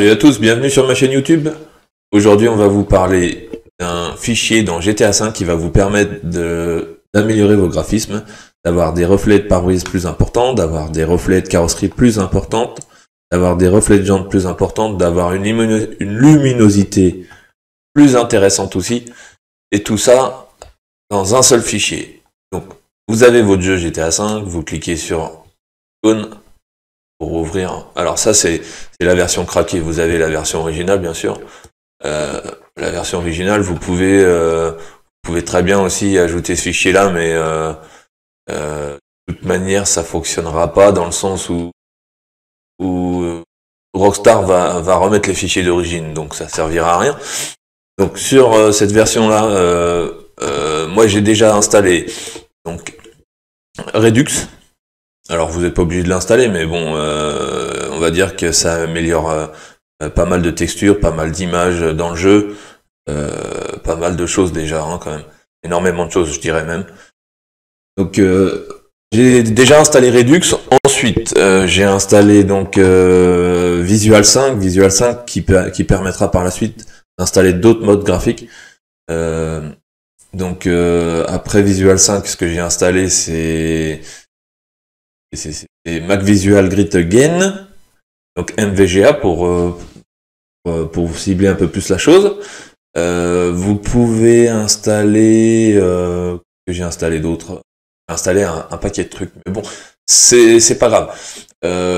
Salut à tous, bienvenue sur ma chaîne YouTube. Aujourd'hui, on va vous parler d'un fichier dans GTA V qui va vous permettre d'améliorer vos graphismes, d'avoir des reflets de pare-brise plus importants, d'avoir des reflets de carrosserie plus importantes, d'avoir des reflets de jantes plus importantes, d'avoir une, luminosité plus intéressante aussi, et tout ça dans un seul fichier. Donc, vous avez votre jeu GTA V, vous cliquez sur pour ouvrir. Alors ça, c'est la version craquée. Vous avez la version originale, bien sûr. Euh, la version originale, vous pouvez, euh, vous pouvez très bien aussi ajouter ce fichier-là, mais euh, de toute manière, ça fonctionnera pas dans le sens où, où Rockstar va, va remettre les fichiers d'origine, donc ça servira à rien. Donc sur cette version-là, moi j'ai déjà installé donc Redux, alors vous n'êtes pas obligé de l'installer, mais bon, euh, on va dire que ça améliore euh, pas mal de textures, pas mal d'images dans le jeu, euh, pas mal de choses déjà hein, quand même, énormément de choses je dirais même. Donc j'ai déjà installé Redux. Ensuite j'ai installé donc Visual 5, Visual 5 qui, qui permettra par la suite d'installer d'autres modes graphiques. donc après Visual 5, ce que j'ai installé c'est c'est Mac Visual Grid Again, donc MVGA pour, euh, euh, pour, cibler un peu plus la chose. Euh, vous pouvez installer que j'ai installé d'autres, installer un, un, paquet de trucs. Mais bon, c'est pas grave.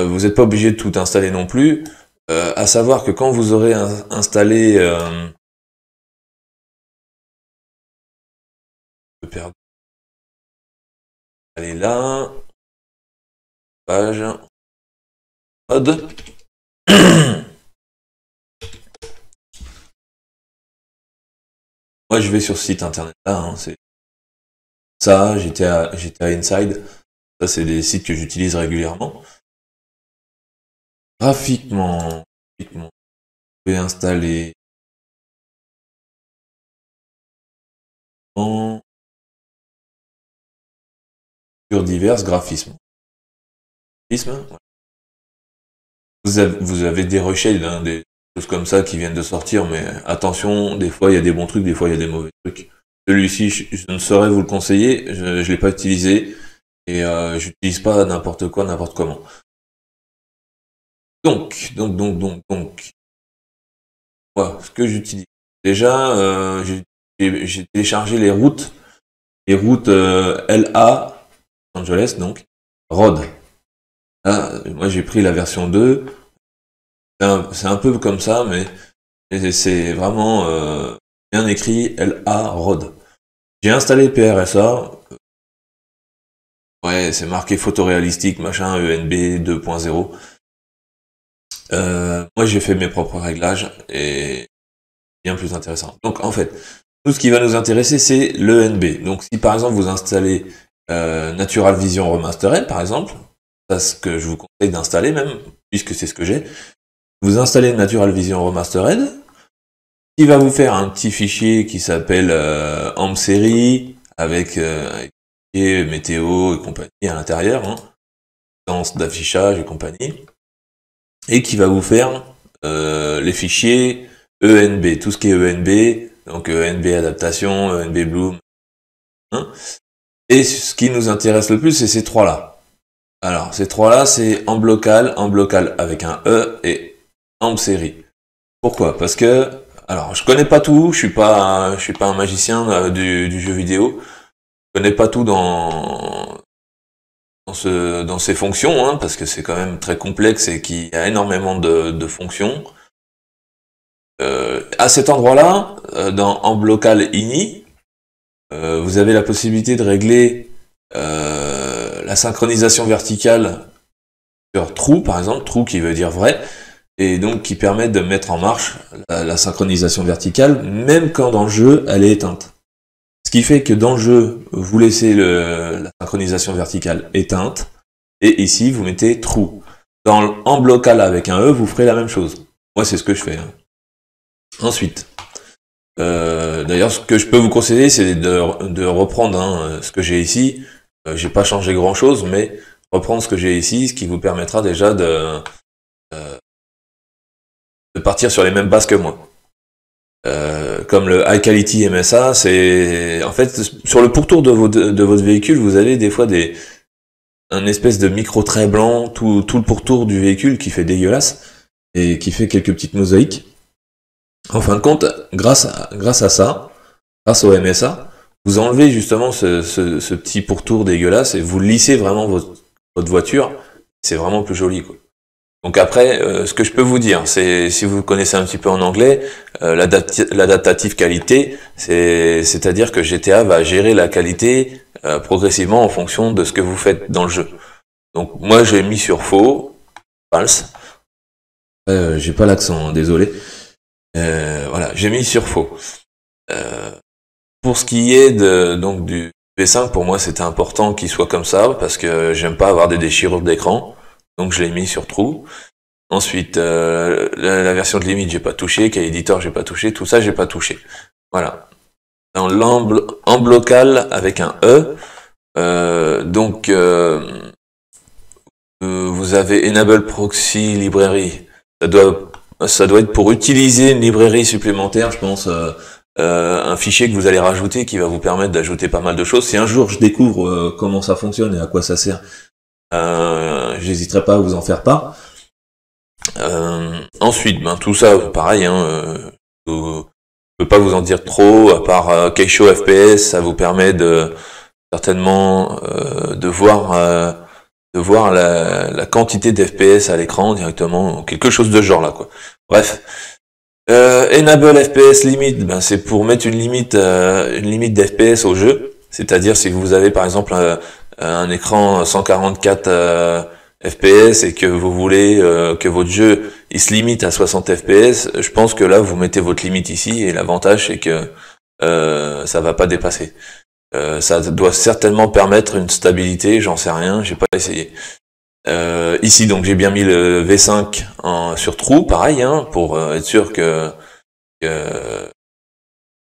vous n'êtes pas obligé de tout installer non plus. à savoir que quand vous aurez installé Allez là, page mode Moi, je vais sur site internet là. Hein, c'est ça. J'étais à, j'étais Inside. Ça, c'est des sites que j'utilise régulièrement. Graphiquement, je vais installer. sur divers graphismes. Hein. Vous avez, des rushes hein, des choses comme ça qui viennent de sortir, mais attention, des fois il y a des bons trucs, des fois il y a des mauvais trucs. Celui-ci, je, ne saurais vous le conseiller, je ne l'ai pas utilisé, et euh, j'utilise pas n'importe quoi, n'importe comment. Donc, donc, donc, donc, donc, voilà ce que j'utilise. Déjà, euh, j'ai téléchargé les routes, les routes euh, LA, Angeles donc, Road. Ah, moi j'ai pris la version 2. C'est un, peu comme ça, mais, c'est vraiment euh, bien écrit LA Rod. J'ai installé PRSA. Ouais, c'est marqué photoréalistique, machin, ENB 2.0. Euh, moi j'ai fait mes propres réglages et bien plus intéressant. Donc en fait, tout ce qui va nous intéresser c'est l'ENB. Donc si par exemple vous installez euh, Natural Vision Remastered par exemple, ce que je vous conseille d'installer même, puisque c'est ce que j'ai, vous installez Natural Vision Remastered, qui va vous faire un petit fichier qui s'appelle euh, en série avec, euh, météo et compagnie à l'intérieur, hein, d'affichage et compagnie, et qui va vous faire euh, les fichiers ENB, tout ce qui est ENB, donc ENB euh, e adaptation, ENB bloom, hein. et ce qui nous intéresse le plus, c'est ces trois-là. Alors, ces trois-là, c'est en blocal, en blocal avec un E et en série. Pourquoi Parce que, alors, je connais pas tout, je suis je suis pas un magicien euh, du, jeu vidéo, je connais pas tout dans dans, ces fonctions, hein, parce que c'est quand même très complexe et qui a énormément de, fonctions. Euh, à cet endroit-là, euh, dans en blocal ini, vous avez la possibilité de régler synchronisation verticale sur true, par exemple, true qui veut dire vrai, et donc qui permet de mettre en marche la, synchronisation verticale, même quand dans le jeu, elle est éteinte. Ce qui fait que dans le jeu, vous laissez le, la synchronisation verticale éteinte, et ici, vous mettez true. Dans, en blocal avec un E, vous ferez la même chose. Moi, c'est ce que je fais. Hein. Ensuite, euh, d'ailleurs, ce que je peux vous conseiller, c'est de, reprendre hein, ce que j'ai ici, euh, j'ai pas changé grand chose, mais reprendre ce que j'ai ici, ce qui vous permettra déjà de, euh, partir sur les mêmes bases que moi. Euh, comme le High Quality MSA, c'est en fait sur le pourtour de votre, de votre véhicule, vous avez des fois des un espèce de micro très blanc tout, tout le pourtour du véhicule qui fait dégueulasse et qui fait quelques petites mosaïques. En fin de compte, grâce à, grâce à ça, grâce au MSA, vous enlevez justement ce, petit pourtour dégueulasse et vous lissez vraiment votre, voiture. C'est vraiment plus joli. Quoi. Donc après, euh, ce que je peux vous dire, c'est si vous connaissez un petit peu en anglais, euh, l'adaptative qualité, c'est-à-dire que GTA va gérer la qualité euh, progressivement en fonction de ce que vous faites dans le jeu. Donc moi j'ai mis sur faux, false. j'ai pas l'accent, hein, désolé. voilà, j'ai mis sur faux. Euh, pour ce qui est donc du V5, pour moi c'était important qu'il soit comme ça parce que j'aime pas avoir des déchirures d'écran, donc je l'ai mis sur trou. Ensuite, euh, la, version de limite j'ai pas touché, qu'à éditeur j'ai pas touché, tout ça j'ai pas touché. Voilà. En blocal, avec un E, euh, donc euh, vous avez Enable Proxy Library. ça doit être pour utiliser une librairie supplémentaire, je pense. Euh, un fichier que vous allez rajouter qui va vous permettre d'ajouter pas mal de choses. Si un jour je découvre euh, comment ça fonctionne et à quoi ça sert, euh, j'hésiterai pas à vous en faire part. Euh, ensuite, ben, tout ça, pareil, hein, je peux pas vous en dire trop, à part Keisho FPS, ça vous permet de certainement de voir de voir la, quantité d'FPS à l'écran directement, quelque chose de genre là quoi. Bref, euh, enable FPS limit, ben c'est pour mettre une limite, euh, une limite d'FPS au jeu. C'est-à-dire si vous avez par exemple un, écran 144 euh, FPS et que vous voulez que votre jeu il se limite à 60 FPS, je pense que là vous mettez votre limite ici et l'avantage c'est que ça va pas dépasser. ça doit certainement permettre une stabilité, j'en sais rien, j'ai pas essayé. Euh, ici, donc, j'ai bien mis le V5 en, sur trou, pareil, hein, pour euh, être sûr que, que,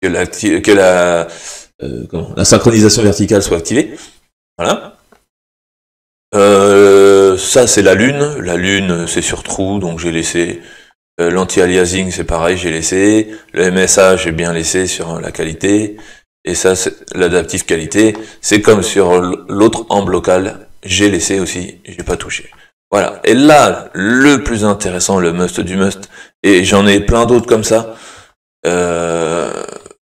que la, euh, la, synchronisation verticale soit activée. Voilà. ça, c'est la lune. La lune, c'est sur trou, donc j'ai laissé. L'anti-aliasing, c'est pareil, j'ai laissé. Le MSA, j'ai bien laissé sur la qualité. Et ça, c'est l'adaptive qualité, c'est comme sur l'autre en local j'ai laissé aussi, j'ai pas touché. Voilà. Et là, le plus intéressant, le must du must, et j'en ai plein d'autres comme ça, euh,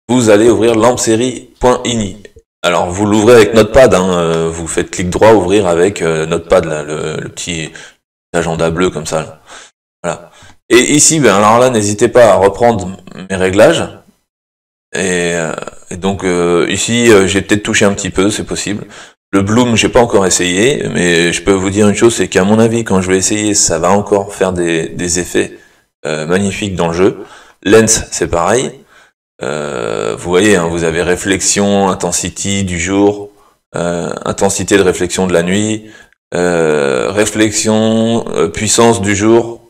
vous allez ouvrir lampserie.ini. Alors vous l'ouvrez avec Notepad, hein, euh, vous faites clic droit, ouvrir avec euh, Notepad, le, petit agenda bleu comme ça. Voilà. Et ici, ben alors là, n'hésitez pas à reprendre mes réglages. Et, donc ici, j'ai peut-être touché un petit peu, c'est possible. Le Bloom, j'ai pas encore essayé, mais je peux vous dire une chose, c'est qu'à mon avis, quand je vais essayer, ça va encore faire des, effets euh, magnifiques dans le jeu. Lens, c'est pareil. Euh, vous voyez, hein, vous avez réflexion, intensity du jour, euh, intensité de réflexion de la nuit, réflexion, puissance du jour.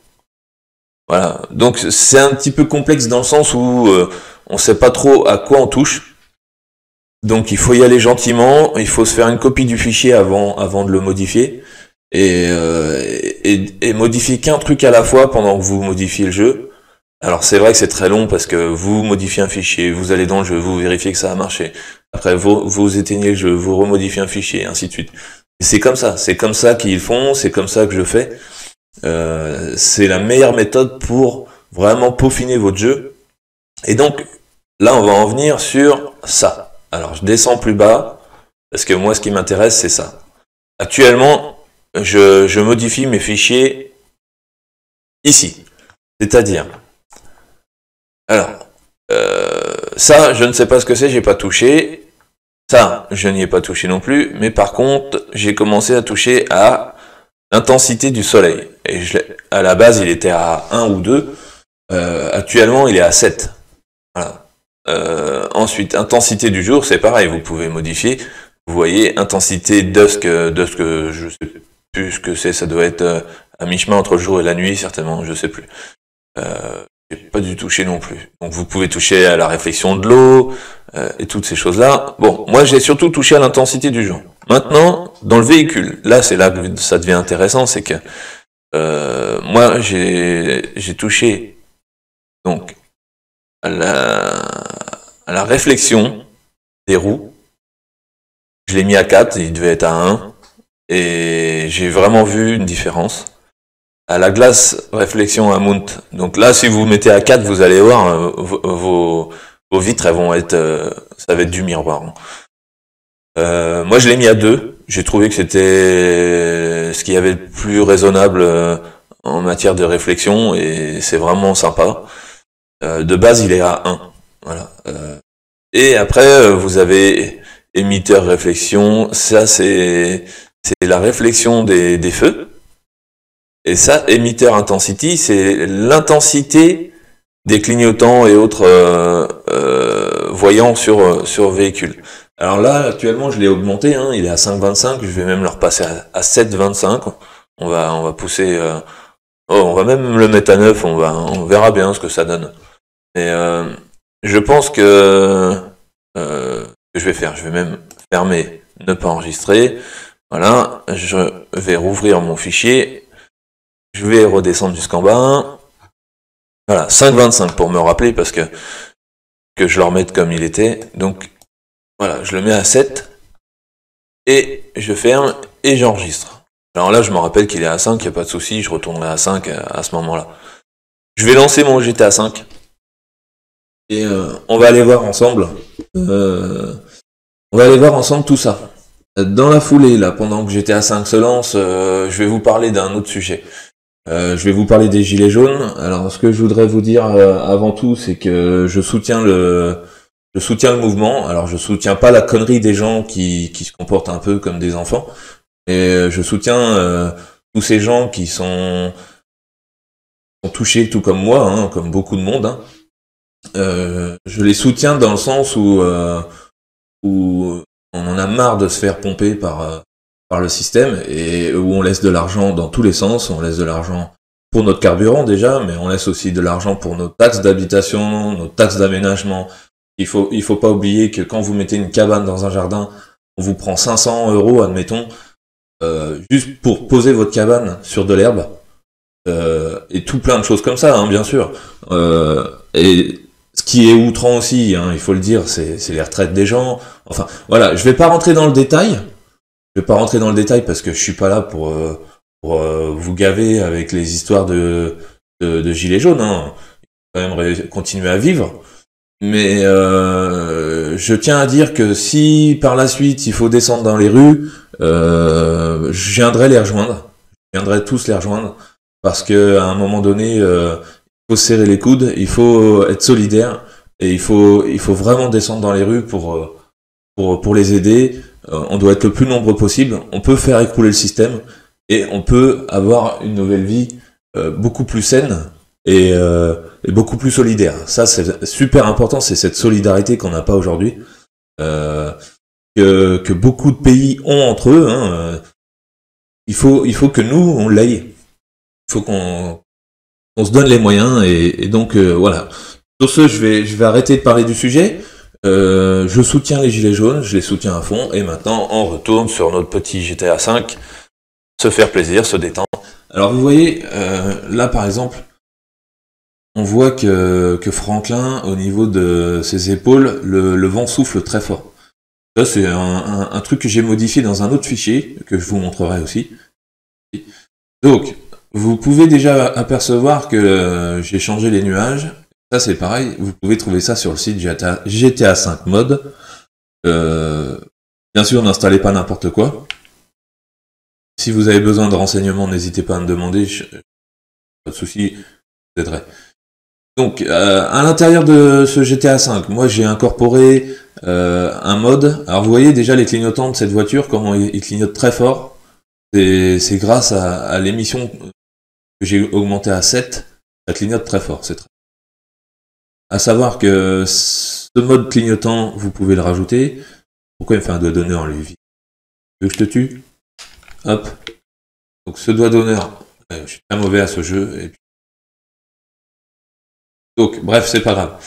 Voilà. Donc c'est un petit peu complexe dans le sens où on sait pas trop à quoi on touche. Donc il faut y aller gentiment, il faut se faire une copie du fichier avant, avant de le modifier. Euh, et, et, modifier qu'un truc à la fois pendant que vous modifiez le jeu. Alors c'est vrai que c'est très long parce que vous modifiez un fichier, vous allez dans le jeu, vous vérifiez que ça a marché. Après vous, vous éteignez le jeu, vous remodifiez un fichier, ainsi de suite. C'est comme ça, c'est comme ça qu'ils font, c'est comme ça que je fais. Euh, c'est la meilleure méthode pour vraiment peaufiner votre jeu. Et donc là on va en venir sur ça. Alors je descends plus bas, parce que moi ce qui m'intéresse c'est ça. Actuellement, je, modifie mes fichiers ici. C'est-à-dire, alors, euh, ça, je ne sais pas ce que c'est, j'ai pas touché. Ça, je n'y ai pas touché non plus, mais par contre, j'ai commencé à toucher à l'intensité du soleil. Et je, à la base, il était à 1 ou 2. Euh, actuellement, il est à 7. Voilà. Euh, ensuite, intensité du jour, c'est pareil, vous pouvez modifier. Vous voyez, intensité dusk, que euh, euh, je sais plus ce que c'est, ça doit être à mi-chemin entre le jour et la nuit, certainement, je sais plus. Euh, pas du toucher non plus. Donc vous pouvez toucher à la réflexion de l'eau et toutes ces choses-là. Bon, moi j'ai surtout touché à l'intensité du jour. Maintenant, dans le véhicule, là c'est là que ça devient intéressant, c'est que euh, moi j'ai touché donc à la la réflexion des roues. Je l'ai mis à 4, il devait être à 1. Et j'ai vraiment vu une différence. À la glace, réflexion à mount. Donc là, si vous mettez à 4, vous allez voir, euh, vos, vitres, vont être, euh, ça va être du miroir. Euh, moi, je l'ai mis à 2. J'ai trouvé que c'était ce qu'il y avait de plus raisonnable en matière de réflexion et c'est vraiment sympa. de base, il est à 1. Voilà. Euh. et après, euh, vous avez émetteur réflexion. Ça, c'est c'est la réflexion des, des feux. Et ça, émetteur intensity, c'est l'intensité des clignotants et autres euh, voyants sur, sur véhicule. Alors là, actuellement, je l'ai augmenté, hein. il est à 5,25, je vais même le repasser à, 7,25. On va, on va pousser, oh, on va même le mettre à 9, on, va, on verra bien ce que ça donne. et je pense euh, que je vais faire, je vais même fermer, ne pas enregistrer. Voilà, je vais rouvrir mon fichier. Je vais redescendre jusqu'en bas. Voilà, 5.25 pour me rappeler parce que que je le remette comme il était. Donc voilà, je le mets à 7 et je ferme et j'enregistre. Alors là, je me rappelle qu'il est à 5, il n'y a pas de souci, je retournerai à 5 à, à ce moment-là. Je vais lancer mon GTA 5. Et euh, on va aller voir ensemble. Euh, on va aller voir ensemble tout ça. Dans la foulée, là, pendant que j'étais à Saint-Excellence, euh, je vais vous parler d'un autre sujet. je vais vous parler des gilets jaunes. Alors, ce que je voudrais vous dire avant tout, c'est que je soutiens le, je soutiens mouvement. Alors, je soutiens pas la connerie des gens qui, qui se comportent un peu comme des enfants, Et je soutiens tous ces gens qui sont, sont touchés, tout comme moi, hein, comme beaucoup de monde, hein. Euh, je les soutiens dans le sens où, euh, où on en a marre de se faire pomper par, euh, par le système et où on laisse de l'argent dans tous les sens. On laisse de l'argent pour notre carburant déjà, mais on laisse aussi de l'argent pour nos taxes d'habitation, nos taxes d'aménagement. Il faut, il faut pas oublier que quand vous mettez une cabane dans un jardin, on vous prend 500 euros, admettons, euh, juste pour poser votre cabane sur de l'herbe. Euh, et tout plein de choses comme ça, hein, bien sûr. Euh, et est outrant aussi, hein, il faut le dire, c'est les retraites des gens. Enfin, voilà, je vais pas rentrer dans le détail. Je vais pas rentrer dans le détail parce que je suis pas là pour, euh, euh, vous gaver avec les histoires de, de, gilets jaunes. Hein. Il faut quand même continuer à vivre. Mais euh, je tiens à dire que si par la suite il faut descendre dans les rues, je viendrai les rejoindre. Je viendrai tous les rejoindre parce que à un moment donné, serrer les coudes, il faut euh, être solidaire et il faut, il faut vraiment descendre dans les rues pour, euh, pour, les aider. Euh, on doit être le plus nombreux possible. On peut faire écrouler le système et on peut avoir une nouvelle vie beaucoup plus saine et, beaucoup plus solidaire. Ça, c'est super important. C'est cette solidarité qu'on n'a pas aujourd'hui. Que, que, beaucoup de pays ont entre eux. Hein. Il, faut, il faut que nous, on l'aille. Il faut qu'on on se donne les moyens et, donc euh, voilà. Sur ce, je vais, je vais arrêter de parler du sujet. Euh, je soutiens les Gilets jaunes, je les soutiens à fond, et maintenant on retourne sur notre petit GTA V, se faire plaisir, se détendre. Alors vous voyez, euh, là par exemple, on voit que, que, Franklin, au niveau de ses épaules, le, vent souffle très fort. Ça c'est un, un truc que j'ai modifié dans un autre fichier, que je vous montrerai aussi. Donc, vous pouvez déjà apercevoir que euh, j'ai changé les nuages. Ça, c'est pareil. Vous pouvez trouver ça sur le site GTA, GTA 5 Mode. Euh, bien sûr, n'installez pas n'importe quoi. Si vous avez besoin de renseignements, n'hésitez pas à me demander. Pas de souci, vous aiderai. Donc, euh, à l'intérieur de ce GTA 5, moi j'ai incorporé un mode. Alors, vous voyez déjà les clignotants de cette voiture, comment ils clignotent très fort. C'est grâce à l'émission que j'ai augmenté à 7, ça clignote très fort. C'est très... À savoir que ce mode clignotant, vous pouvez le rajouter. Pourquoi il me fait un doigt d'honneur lui Vu je te tue Hop. Donc ce doigt d'honneur, euh, je suis pas mauvais à ce jeu. Donc bref, c'est pas grave.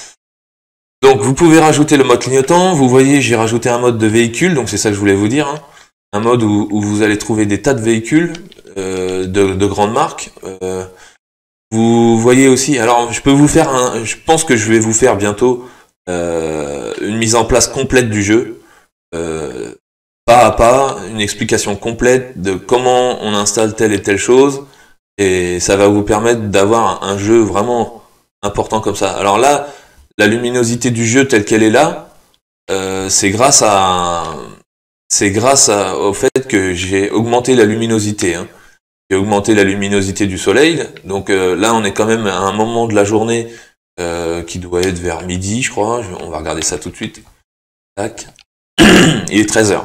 Donc vous pouvez rajouter le mode clignotant, vous voyez j'ai rajouté un mode de véhicule, donc c'est ça que je voulais vous dire, hein. un mode où, vous allez trouver des tas de véhicules, euh, de, grandes marques. Euh, vous voyez aussi, alors je peux vous faire un, je pense que je vais vous faire bientôt euh, une mise en place complète du jeu, pas à pas, une explication complète de comment on installe telle et telle chose, et ça va vous permettre d'avoir un jeu vraiment important comme ça. Alors là, la luminosité du jeu telle qu'elle est là, c'est grâce à c'est grâce au fait que j'ai augmenté la luminosité. Hein et augmenter la luminosité du soleil. Donc euh, là, on est quand même à un moment de la journée euh, qui doit être vers midi, je crois. on va regarder ça tout de suite. Tac. Il est 13h.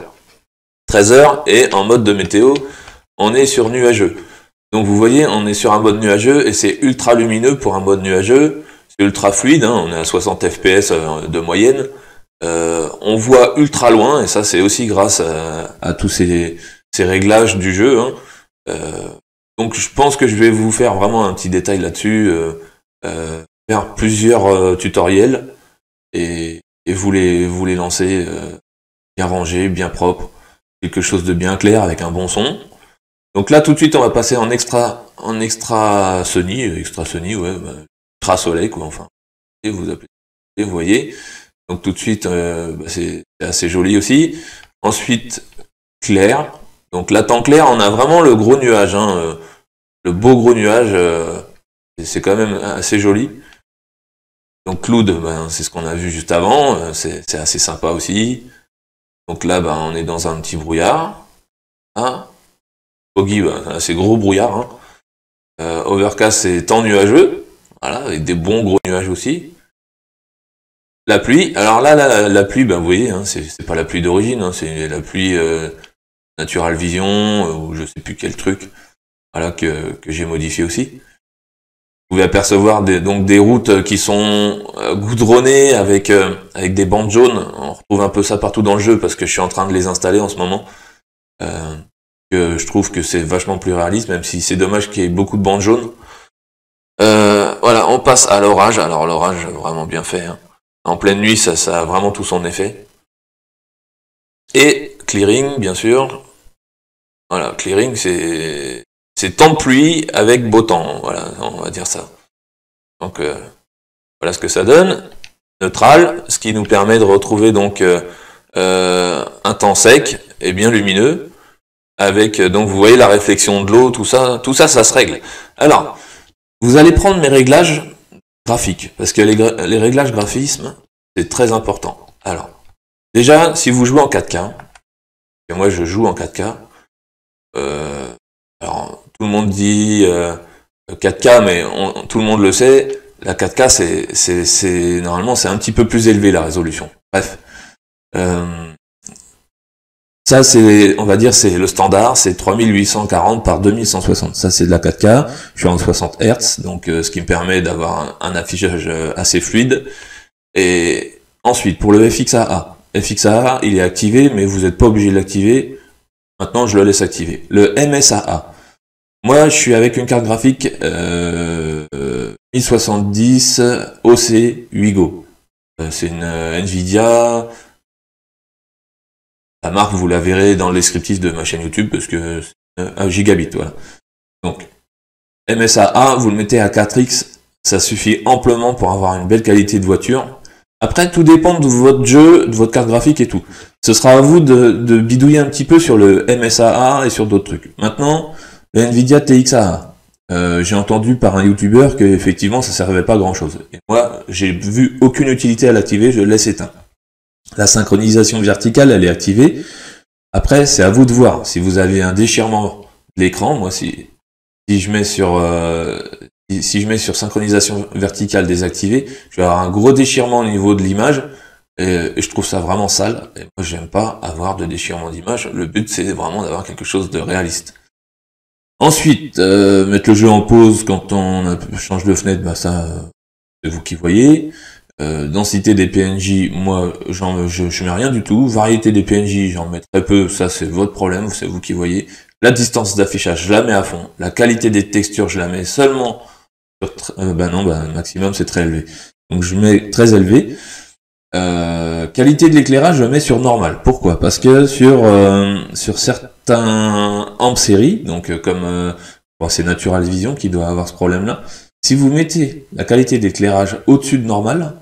13h et en mode de météo, on est sur nuageux. Donc vous voyez, on est sur un mode nuageux et c'est ultra lumineux pour un mode nuageux. C'est ultra fluide, hein. on est à 60 fps euh, de moyenne. on voit ultra loin et ça c'est aussi grâce à, tous ces, ces, réglages du jeu. Hein. Euh, donc je pense que je vais vous faire vraiment un petit détail là-dessus, euh, euh, faire plusieurs tutoriels et, et, vous les vous les lancer bien rangés, bien propres, quelque chose de bien clair avec un bon son. Donc là tout de suite on va passer en extra en extra Sony, extra Sony ouais, bah, extra soleil quoi enfin. Et vous appelez et vous voyez. Donc tout de suite bah, c'est assez joli aussi. Ensuite clair. Donc là, temps clair, on a vraiment le gros nuage, hein, euh, le beau gros nuage, euh, c'est quand même assez joli. Donc Cloud, ben, c'est ce qu'on a vu juste avant, euh, c'est assez sympa aussi. Donc là, ben, on est dans un petit brouillard. Ah Foggy, c'est gros brouillard. Hein overcast, c'est temps nuageux. Voilà, avec des bons gros nuages aussi. La pluie, alors là, la, la, pluie, ben, vous voyez, hein, c'est pas la pluie d'origine, hein, c'est la pluie Natural Vision euh, ou je sais plus quel truc voilà que, j'ai modifié aussi. Vous pouvez apercevoir des, donc des routes qui sont euh, goudronnées avec euh, avec des bandes jaunes. On retrouve un peu ça partout dans le jeu parce que je suis en train de les installer en ce moment. que je trouve que c'est vachement plus réaliste, même si c'est dommage qu'il y ait beaucoup de bandes jaunes. voilà, on passe à l'orage. Alors l'orage, vraiment bien fait. Hein. En pleine nuit, ça, ça a vraiment tout son effet. Et clearing, bien sûr, voilà, clearing, c'est c'est temps de pluie avec beau temps, voilà, on va dire ça. Donc euh, voilà ce que ça donne. Neutral, ce qui nous permet de retrouver donc euh, euh, un temps sec et bien lumineux. Avec donc vous voyez la réflexion de l'eau, tout ça, tout ça, ça se règle. Alors, vous allez prendre mes réglages graphiques, parce que les, réglages graphisme, c'est très important. Alors, déjà, si vous jouez en 4K, et moi je joue en 4K, euh, alors, tout le monde dit 4K, euh, mais tout le monde le sait, la 4K, c'est, normalement, c'est un petit peu plus élevé la résolution. Bref. Euh, ça, c'est, on va dire, c'est le standard, c'est 3840 par 2160. Ça, c'est de la 4K. Je suis en 60 Hz, donc ce qui me permet d'avoir un, un, affichage assez fluide. Et ensuite, pour le FXAA, FXAA, il est activé, mais vous n'êtes pas obligé de l'activer Maintenant, je le laisse activer. Le MSAA. Moi, je suis avec une carte graphique 1070 OC Hugo. C'est une euh, Nvidia. La marque, vous la verrez dans les de ma chaîne YouTube parce que c'est un gigabit. Donc, MSAA, vous le mettez à 4X. Ça suffit amplement pour avoir une belle qualité de voiture. Après, tout dépend de votre jeu, de votre carte graphique et tout. Ce sera à vous de, bidouiller un petit peu sur le MSAA et sur d'autres trucs. Maintenant, la Nvidia TXAA. Euh, j'ai entendu par un youtubeur que effectivement ça servait pas à grand chose. moi, j'ai vu aucune utilité à l'activer, je laisse éteint. La synchronisation verticale, elle est activée. Après, c'est à vous de voir. Si vous avez un déchirement de l'écran, moi si, si je mets sur euh, si je mets sur synchronisation verticale désactivée, je vais avoir un gros déchirement au niveau de l'image. Et, je trouve ça vraiment sale. Et moi, j'aime pas avoir de déchirement d'image. Le but, c'est vraiment d'avoir quelque chose de réaliste. Ensuite, euh, mettre le jeu en pause quand on change de fenêtre, bah ça, euh, c'est vous qui voyez. Euh, densité des PNJ, moi, je, je mets rien du tout. Variété des PNJ, j'en mets très peu. Ça, c'est votre problème. C'est vous qui voyez. La distance d'affichage, je la mets à fond. La qualité des textures, je la mets seulement ben non, bah, maximum c'est très élevé. Donc je mets très élevé. Euh, qualité de l'éclairage, je mets sur normal. Pourquoi Parce que sur euh, sur certains amps série, donc comme c'est Natural Vision qui doit avoir ce problème-là, si vous mettez la qualité d'éclairage au-dessus de normal,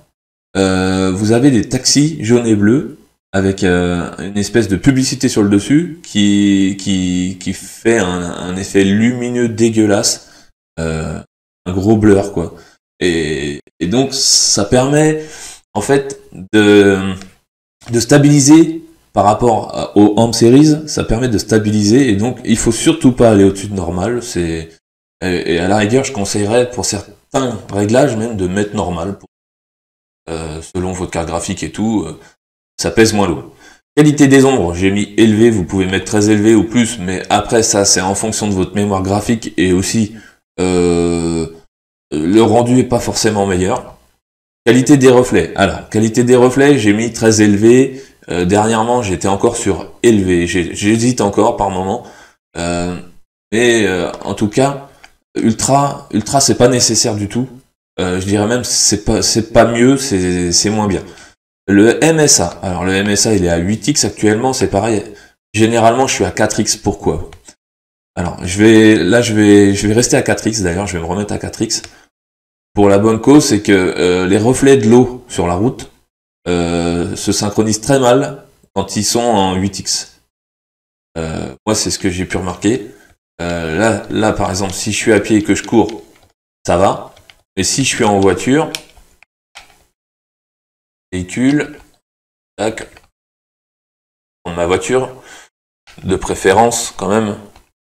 vous avez des taxis jaunes et bleus avec une espèce de publicité sur le dessus qui, qui, qui fait un, effet lumineux dégueulasse. Euh, gros blur, quoi. Et, donc, ça permet, en fait, de, de stabiliser par rapport aux home series, ça permet de stabiliser et donc il faut surtout pas aller au-dessus de normal. C'est et, à la rigueur, je conseillerais pour certains réglages même de mettre normal euh, selon votre carte graphique et tout. Euh, ça pèse moins lourd. Qualité des ombres, j'ai mis élevé. Vous pouvez mettre très élevé ou plus, mais après ça, c'est en fonction de votre mémoire graphique et aussi euh, euh, le rendu est pas forcément meilleur. Qualité des reflets. Alors, qualité des reflets, j'ai mis très élevé. Euh, dernièrement, j'étais encore sur élevé. J'hésite encore par moment. Euh, mais euh, en tout cas, ultra, ultra, c'est pas nécessaire du tout. je dirais même c'est pas, c'est pas mieux, c'est moins bien. Le MSA. Alors le MSA, il est à 8x actuellement. C'est pareil. Généralement, je suis à 4x. Pourquoi alors, je vais, là, je vais, je vais rester à 4x d'ailleurs, je vais me remettre à 4x. Pour la bonne cause, c'est que euh, les reflets de l'eau sur la route euh, se synchronisent très mal quand ils sont en 8x. Euh, moi, c'est ce que j'ai pu remarquer. là, là, par exemple, si je suis à pied et que je cours, ça va. Mais si je suis en voiture, véhicule, tac, ma voiture, de préférence quand même,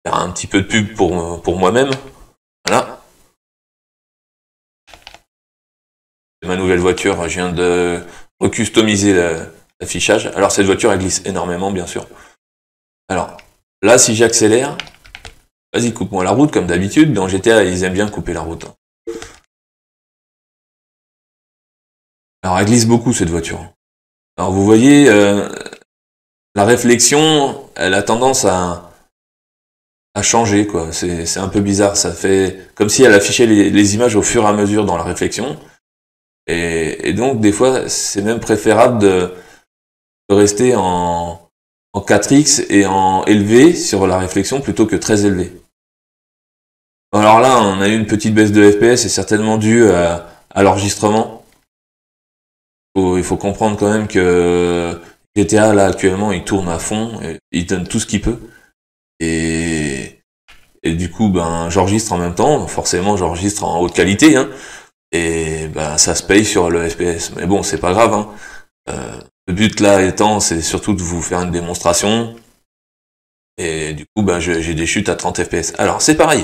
un petit peu de pub pour, euh, pour moi-même. Voilà. Ma nouvelle voiture, je viens de recustomiser l'affichage. Alors cette voiture, elle glisse énormément, bien sûr. Alors là, si j'accélère, vas-y, coupe-moi la route, comme d'habitude. Dans GTA, ils aiment bien couper la route. Hein. Alors elle glisse beaucoup, cette voiture. Alors vous voyez, euh, la réflexion, elle a tendance à a changé quoi. C'est un peu bizarre. Ça fait comme si elle affichait les, images au fur et à mesure dans la réflexion. Et, donc des fois c'est même préférable de, rester en, en, 4x et en élevé sur la réflexion plutôt que très élevé. Alors là on a eu une petite baisse de FPS, c'est certainement dû à, à l'enregistrement. Il faut comprendre quand même que GTA là actuellement il tourne à fond, et il donne tout ce qu'il peut. Et, du coup, ben, j'enregistre en même temps. Forcément, j'enregistre en haute qualité. Hein, et ben, ça se paye sur le FPS. Mais bon, c'est pas grave. Hein. Euh, le but là étant, c'est surtout de vous faire une démonstration. Et du coup, ben, j'ai des chutes à 30 FPS. Alors, c'est pareil.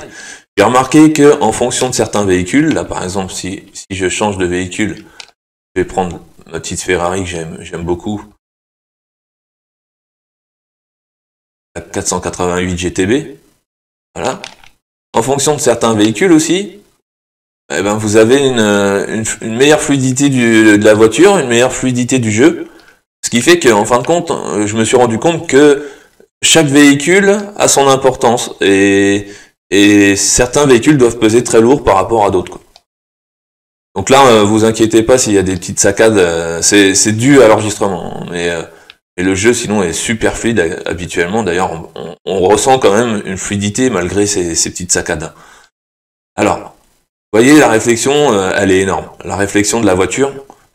J'ai remarqué que en fonction de certains véhicules, là par exemple, si, si je change de véhicule, je vais prendre ma petite Ferrari que j'aime beaucoup. 488 GTB. Voilà. En fonction de certains véhicules aussi, eh ben vous avez une, euh, meilleure fluidité de la voiture, une meilleure fluidité du jeu. Ce qui fait qu'en fin de compte, je me suis rendu compte que chaque véhicule a son importance et, et certains véhicules doivent peser très lourd par rapport à d'autres. Donc là, euh, vous inquiétez pas s'il y a des petites saccades, euh, c'est dû à l'enregistrement. Mais et le jeu, sinon, est super fluide habituellement. D'ailleurs, on, ressent quand même une fluidité malgré ces, petites saccades. Alors, vous voyez, la réflexion, euh, elle est énorme. La réflexion de la voiture,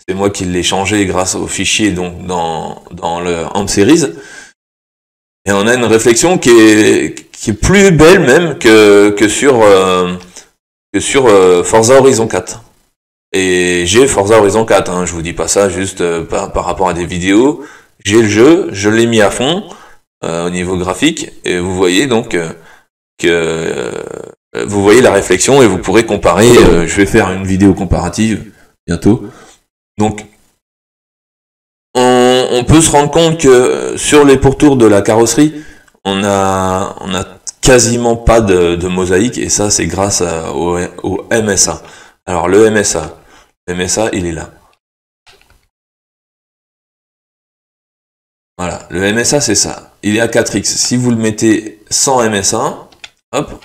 c'est moi qui l'ai changée grâce au fichier donc dans, le Ampseries. Series. Et on a une réflexion qui est, plus belle même que, sur, que sur euh, euh, Forza Horizon 4. Et j'ai Forza Horizon 4, hein. je vous dis pas ça juste par rapport à des vidéos j'ai le jeu, je l'ai mis à fond euh, au niveau graphique, et vous voyez donc euh, que euh, vous voyez la réflexion et vous pourrez comparer. je vais faire une vidéo comparative bientôt. Donc, on, on, peut se rendre compte que sur les pourtours de la carrosserie, on a, on a quasiment pas de, mosaïque, et ça c'est grâce au, au, MSA. Alors le MSA, le MSA il est là. Voilà, le MSA c'est ça. Il est à 4x. Si vous le mettez sans MSA, hop,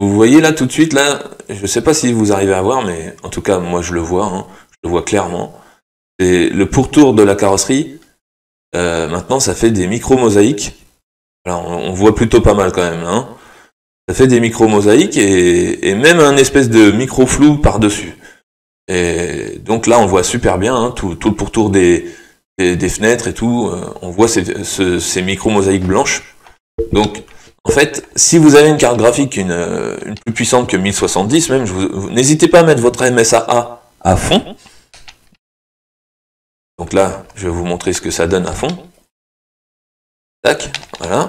vous voyez là tout de suite, là, je ne sais pas si vous arrivez à voir, mais en tout cas moi je le vois, hein. je le vois clairement. C'est le pourtour de la carrosserie, euh, maintenant ça fait des micro-mosaïques. Alors on, voit plutôt pas mal quand même. Hein. Ça fait des micro-mosaïques et, même un espèce de micro-flou par-dessus. Et donc là on voit super bien hein, tout le pourtour des, des, fenêtres et tout, euh, on voit ces, micro-mosaïques blanches. Donc, en fait, si vous avez une carte graphique euh, plus puissante que 1070, même, n'hésitez pas à mettre votre MSAA à fond. Donc là, je vais vous montrer ce que ça donne à fond. Tac, voilà.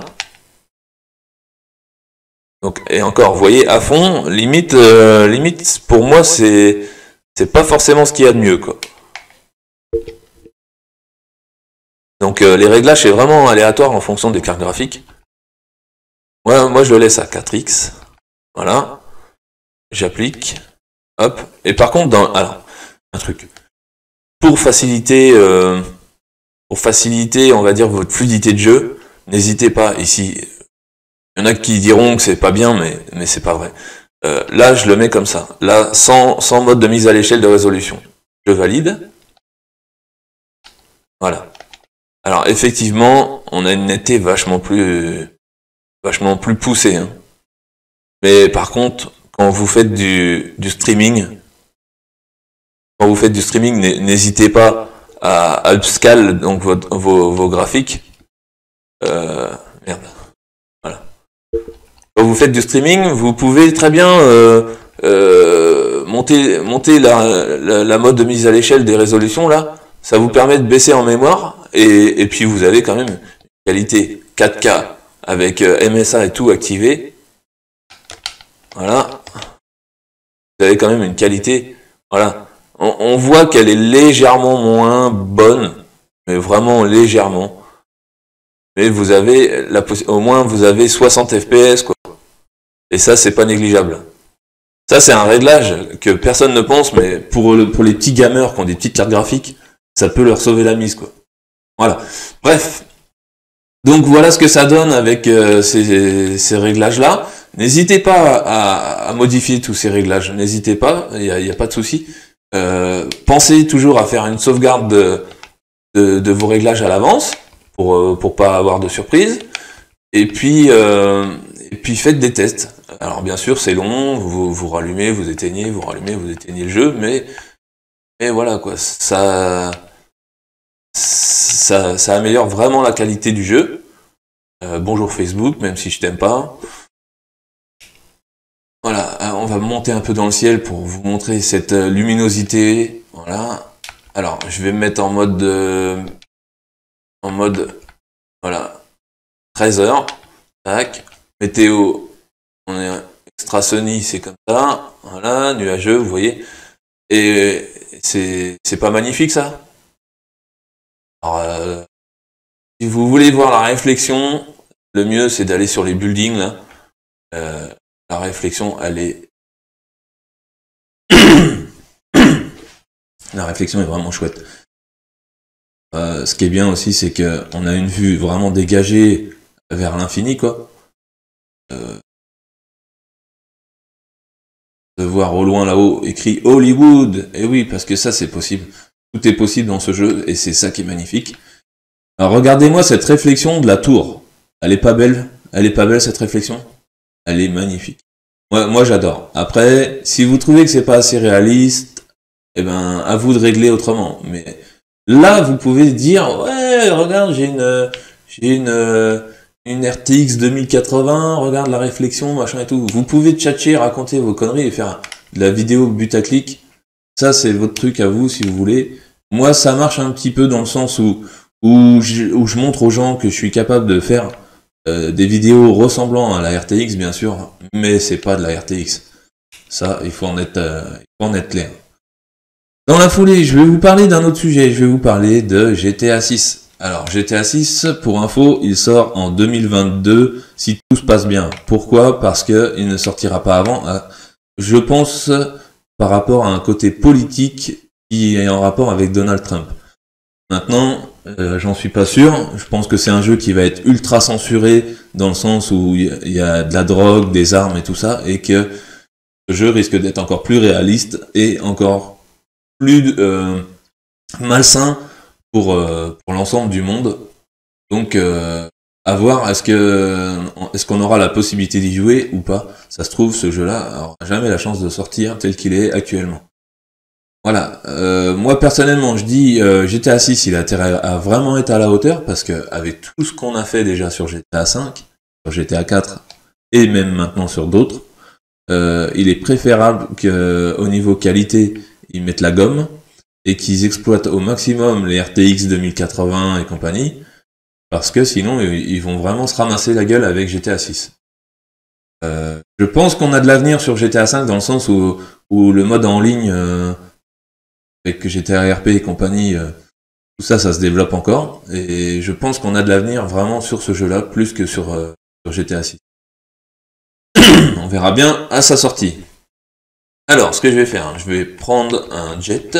Donc, et encore, vous voyez, à fond, limite, euh, limite pour moi, c'est pas forcément ce qu'il y a de mieux. Quoi. Donc euh, les réglages, c'est vraiment aléatoire en fonction des cartes graphiques. moi, je le laisse à 4x. Voilà. J'applique. Hop. Et par contre, dans... Alors, un truc. Pour faciliter, euh, pour faciliter, on va dire, votre fluidité de jeu, n'hésitez pas ici. Il y en a qui diront que c'est pas bien, mais, mais c'est pas vrai. Euh, là, je le mets comme ça. Là, sans, sans mode de mise à l'échelle de résolution. Je valide. Voilà. Alors effectivement, on a une netteté vachement plus vachement plus poussée. Hein. Mais par contre, quand vous faites du, streaming, quand vous faites du streaming, n'hésitez pas à upscale donc vos, graphiques. Euh, merde. Voilà. Quand vous faites du streaming, vous pouvez très bien euh, euh, monter, monter la, la, mode de mise à l'échelle des résolutions là. Ça vous permet de baisser en mémoire et, puis vous avez quand même une qualité 4K avec euh, MSA et tout activé. Voilà. Vous avez quand même une qualité. Voilà. On, voit qu'elle est légèrement moins bonne, mais vraiment légèrement. Mais vous avez la au moins vous avez 60 FPS quoi. Et ça c'est pas négligeable. Ça c'est un réglage que personne ne pense, mais pour, pour les petits gamers qui ont des petites cartes graphiques, ça peut leur sauver la mise quoi. Voilà. Bref. Donc voilà ce que ça donne avec euh, ces, réglages-là. N'hésitez pas à, modifier tous ces réglages. N'hésitez pas, il n'y a, pas de souci. Euh, pensez toujours à faire une sauvegarde de, vos réglages à l'avance pour euh, pour pas avoir de surprise. Et puis et puis faites des tests. Alors bien sûr c'est long, vous, vous rallumez, vous éteignez, vous rallumez, vous éteignez le jeu, mais mais voilà quoi, ça ça, améliore vraiment la qualité du jeu. Euh, bonjour Facebook, même si je t'aime pas. Voilà, euh, on va monter un peu dans le ciel pour vous montrer cette euh, luminosité. Voilà. Alors, je vais me mettre en mode en mode voilà 13 h Météo, on est extra Sony, c'est comme ça. Voilà, nuageux, vous voyez. Et c'est pas magnifique ça alors, euh, si vous voulez voir la réflexion, le mieux c'est d'aller sur les buildings là. Euh, la réflexion, elle est. la réflexion est vraiment chouette. Euh, ce qui est bien aussi, c'est que on a une vue vraiment dégagée vers l'infini, quoi. De voir au loin là-haut écrit Hollywood. Et oui, parce que ça, c'est possible. Tout est possible dans ce jeu et c'est ça qui est magnifique. Alors regardez-moi cette réflexion de la tour. Elle est pas belle Elle est pas belle cette réflexion Elle est magnifique. Moi, j'adore. Après, si vous trouvez que c'est pas assez réaliste, eh ben à vous de régler autrement. Mais là, vous pouvez dire ouais, regarde, j'ai une, j'ai une, une RTX 2080. Regarde la réflexion, machin et tout. Vous pouvez tchatcher, raconter vos conneries et faire de la vidéo but à clic ça, c'est votre truc à vous, si vous voulez. Moi, ça marche un petit peu dans le sens où, où, je, montre aux gens que je suis capable de faire euh, des vidéos ressemblant à la RTX, bien sûr, mais c'est pas de la RTX. Ça, il faut en être, euh, en être clair. Dans la foulée, je vais vous parler d'un autre sujet. Je vais vous parler de GTA 6. Alors, GTA 6, pour info, il sort en 2022 si tout se passe bien. Pourquoi Parce que il ne sortira pas avant. Ah, je pense par rapport à un côté politique qui est en rapport avec Donald Trump. Maintenant, euh, j'en suis pas sûr. Je pense que c'est un jeu qui va être ultra censuré dans le sens où il y, a de la drogue, des armes et tout ça, et que ce jeu risque d'être encore plus réaliste et encore plus euh, malsain pour, euh, pour l'ensemble du monde. Donc, euh, à voir est-ce que est-ce qu'on aura la possibilité d'y jouer ou pas. Ça se trouve, ce jeu-là n'aura jamais la chance de sortir tel qu'il est actuellement. Voilà. Euh, moi personnellement, je dis euh, GTA 6, il a vraiment été à la hauteur parce qu'avec tout ce qu'on a fait déjà sur GTA 5, sur GTA 4 et même maintenant sur d'autres, euh, il est préférable qu'au niveau qualité, ils mettent la gomme et qu'ils exploitent au maximum les RTX 2080 et compagnie parce que sinon, ils vont vraiment se ramasser la gueule avec GTA 6. Euh, je pense qu'on a de l'avenir sur GTA 5 dans le sens où, le mode en ligne euh, avec GTA RP et compagnie, euh, tout ça, ça se développe encore. Et je pense qu'on a de l'avenir vraiment sur ce jeu-là, plus que sur, sur GTA 6. On verra bien à sa sortie. Alors, ce que je vais faire, hein, je vais prendre un jet.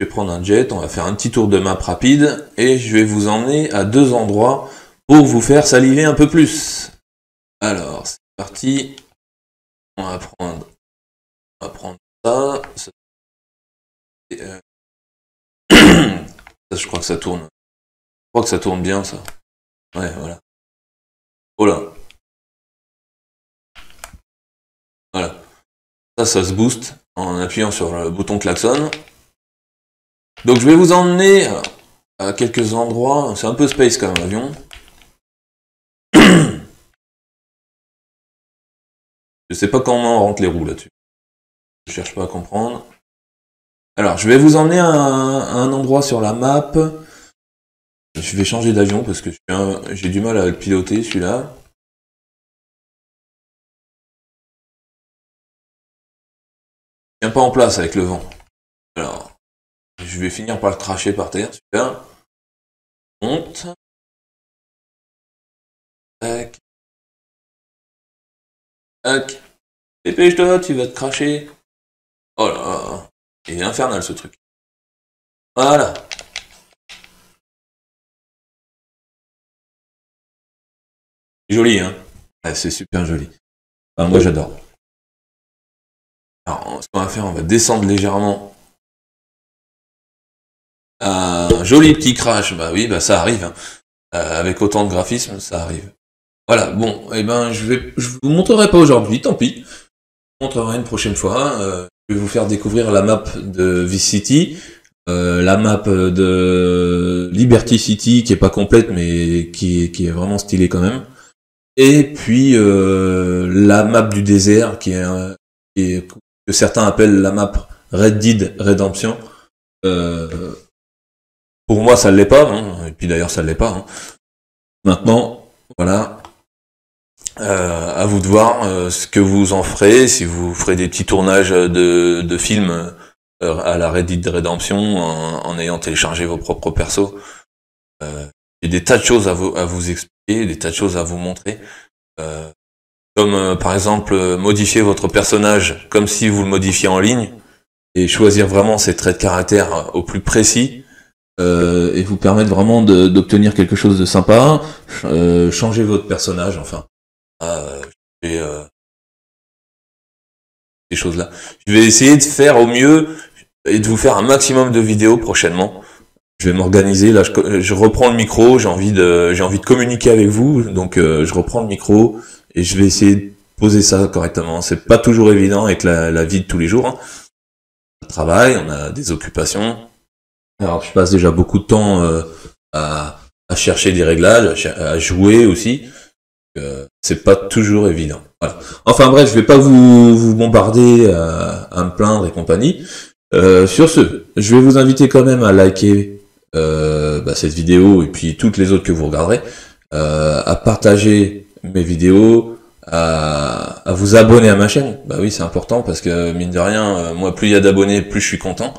Je vais prendre un jet, on va faire un petit tour de map rapide et je vais vous emmener à deux endroits pour vous faire saliver un peu plus. Alors, c'est parti. On va prendre, euh, ça. je crois que ça tourne. Je crois que ça tourne bien ça. Ouais, voilà. Voilà. Oh voilà. Ça, ça se booste en appuyant sur le bouton klaxon. Donc je vais vous emmener euh, à quelques endroits. C'est un peu space quand même l'avion. je sais pas comment on rentre les roues là-dessus. Je cherche pas à comprendre. Alors je vais vous emmener à un, endroit sur la map. Je vais changer d'avion parce que j'ai du mal à le piloter celui-là. Il vient pas en place avec le vent. Alors. Je vais finir par le cracher par terre, Super. Monte. Tac. Tac. Dépêche-toi, tu vas te cracher. Oh là là. Il infernal ce truc. Voilà. Joli, hein C'est super joli. moi, j'adore. Alors, ce qu'on va faire, on va descendre légèrement un joli petit crash, bah oui, bah ça arrive. Hein. Euh, avec autant de graphismes, ça arrive. Voilà, bon, et eh ben je vais je vous montrerai pas aujourd'hui, tant pis. Je vous montrerai une prochaine fois. Hein. Euh, je vais vous faire découvrir la map de V-City, euh, la map de Liberty City qui est pas complète mais qui, qui est vraiment stylée quand même. Et puis la map du désert qui est, que certains appellent la map Red Dead Redemption. Pour moi, ça ne l'est pas, hein, et puis d'ailleurs, ça ne l'est pas. Hein. Maintenant, voilà, euh, à vous de voir euh, ce que vous en ferez, si vous ferez des petits tournages de, de films euh, à la Reddit Redemption en, en, ayant téléchargé vos propres persos. J'ai euh, des tas de choses à vous, à vous expliquer, des tas de choses à vous montrer. comme par exemple modifier votre personnage comme si vous le modifiez en ligne et choisir vraiment ses traits de caractère au plus précis euh, et vous permettre vraiment d'obtenir quelque chose de sympa. Euh, changer votre personnage, enfin. Ah, euh, et, choses-là. Je vais essayer de faire au mieux et de vous faire un maximum de vidéos prochainement. Je vais m'organiser. Là, je, reprends le micro. J'ai envie de, j'ai envie de communiquer avec vous. Donc, je reprends le micro et je vais essayer de poser ça correctement. C'est pas toujours évident avec la, la, vie de tous les jours. Hein. On travaille, on a des occupations. Alors je passe déjà beaucoup de temps euh, à, chercher des réglages, à, jouer aussi. Euh, c'est pas toujours évident. Enfin bref, je vais pas vous, bombarder euh, à, me plaindre et compagnie. Euh, sur ce, je vais vous inviter quand même à liker bah, cette vidéo et puis toutes les autres que vous regarderez, à partager mes vidéos, à, à, vous abonner à ma chaîne. Bah oui, c'est important parce que mine de rien, moi plus il y a d'abonnés, plus je suis content.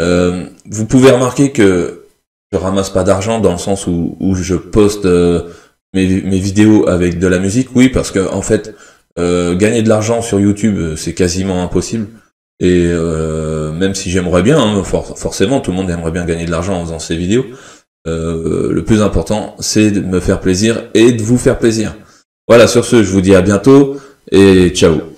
Euh, vous pouvez remarquer que je ramasse pas d'argent dans le sens où, je poste euh, mes, vidéos avec de la musique, oui, parce que en fait, euh, gagner de l'argent sur YouTube, c'est quasiment impossible. Et même si j'aimerais bien, hein, forcément, tout le monde aimerait bien gagner de l'argent en faisant ces vidéos. le plus important, c'est de me faire plaisir et de vous faire plaisir. Voilà, sur ce, je vous dis à bientôt et ciao.